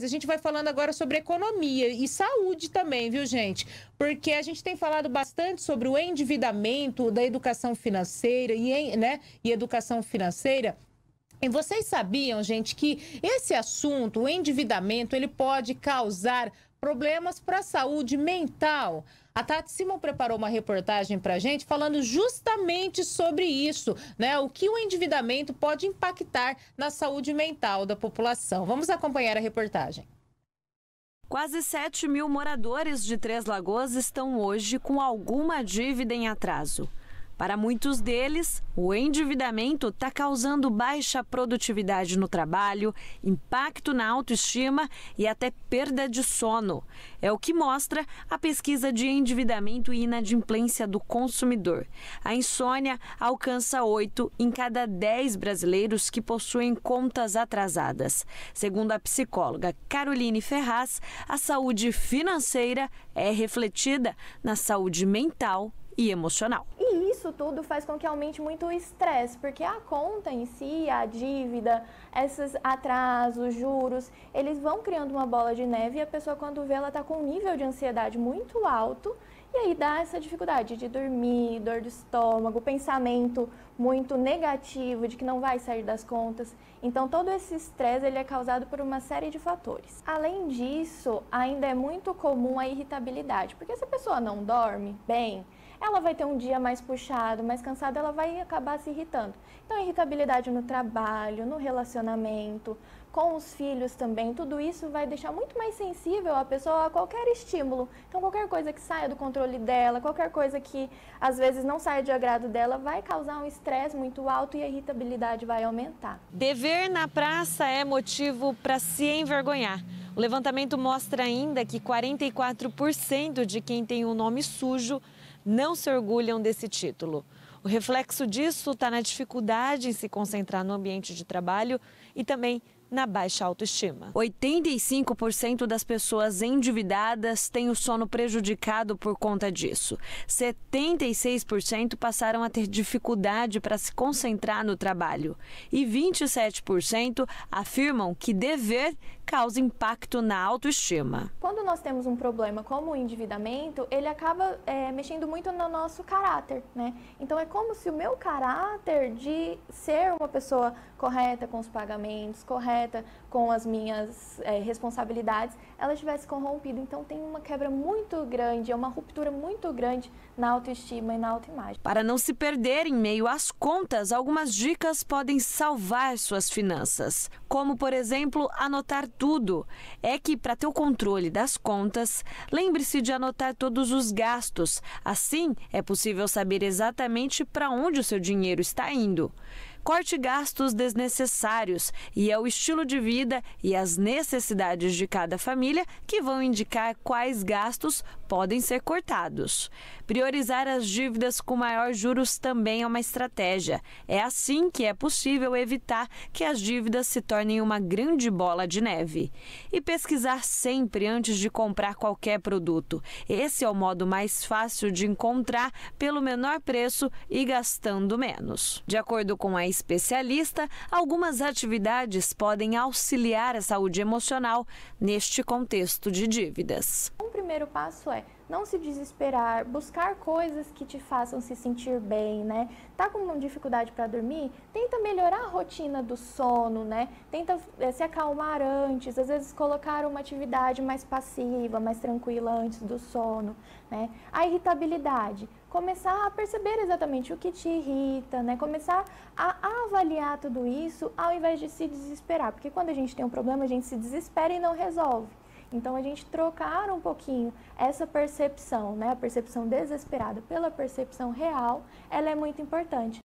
A gente vai falando agora sobre economia e saúde também, viu, gente? Porque a gente tem falado bastante sobre o endividamento da educação financeira e, né, e educação financeira. E vocês sabiam, gente, que esse assunto, o endividamento, ele pode causar problemas para a saúde mental. A Tati Simon preparou uma reportagem para a gente falando justamente sobre isso, né? O que o endividamento pode impactar na saúde mental da população. Vamos acompanhar a reportagem. Quase 7 mil moradores de Três Lagoas estão hoje com alguma dívida em atraso. Para muitos deles, o endividamento está causando baixa produtividade no trabalho, impacto na autoestima e até perda de sono. É o que mostra a pesquisa de endividamento e inadimplência do consumidor. A insônia alcança 8 em cada 10 brasileiros que possuem contas atrasadas. Segundo a psicóloga Caroline Ferraz, a saúde financeira é refletida na saúde mental e emocional. E isso tudo faz com que aumente muito o estresse, porque a conta em si, a dívida, esses atrasos, juros, eles vão criando uma bola de neve e a pessoa quando vê ela está com um nível de ansiedade muito alto e aí dá essa dificuldade de dormir, dor do estômago, pensamento muito negativo de que não vai sair das contas. Então todo esse estresse ele é causado por uma série de fatores. Além disso, ainda é muito comum a irritabilidade, porque se a pessoa não dorme bem, ela vai ter um dia mais puxado, mais cansada, ela vai acabar se irritando. Então, irritabilidade no trabalho, no relacionamento, com os filhos também, tudo isso vai deixar muito mais sensível a pessoa a qualquer estímulo. Então, qualquer coisa que saia do controle controle dela, qualquer coisa que às vezes não sai de agrado dela vai causar um estresse muito alto e a irritabilidade vai aumentar. Dever na praça é motivo para se envergonhar. O levantamento mostra ainda que 44% de quem tem o um nome sujo não se orgulham desse título. O reflexo disso está na dificuldade em se concentrar no ambiente de trabalho e também na baixa autoestima. 85% das pessoas endividadas têm o sono prejudicado por conta disso. 76% passaram a ter dificuldade para se concentrar no trabalho. E 27% afirmam que dever causa impacto na autoestima. Quando nós temos um problema como o endividamento, ele acaba é, mexendo muito no nosso caráter, né? Então é como se o meu caráter de ser uma pessoa correta com os pagamentos, correta correta, com as minhas é, responsabilidades, ela tivesse corrompido. Então tem uma quebra muito grande, é uma ruptura muito grande na autoestima e na autoimagem. Para não se perder em meio às contas, algumas dicas podem salvar suas finanças, como por exemplo, anotar tudo. É que para ter o controle das contas, lembre-se de anotar todos os gastos. Assim, é possível saber exatamente para onde o seu dinheiro está indo corte gastos desnecessários e é o estilo de vida e as necessidades de cada família que vão indicar quais gastos podem ser cortados. Priorizar as dívidas com maior juros também é uma estratégia. É assim que é possível evitar que as dívidas se tornem uma grande bola de neve. E pesquisar sempre antes de comprar qualquer produto. Esse é o modo mais fácil de encontrar pelo menor preço e gastando menos. De acordo com a especialista, algumas atividades podem auxiliar a saúde emocional neste contexto de dívidas. Um primeiro passo é não se desesperar, buscar coisas que te façam se sentir bem, né? Tá com dificuldade para dormir? Tenta melhorar a rotina do sono, né? Tenta eh, se acalmar antes, às vezes colocar uma atividade mais passiva, mais tranquila antes do sono, né? A irritabilidade, começar a perceber exatamente o que te irrita, né? Começar a avaliar tudo isso ao invés de se desesperar, porque quando a gente tem um problema, a gente se desespera e não resolve. Então a gente trocar um pouquinho essa percepção, né, a percepção desesperada pela percepção real, ela é muito importante.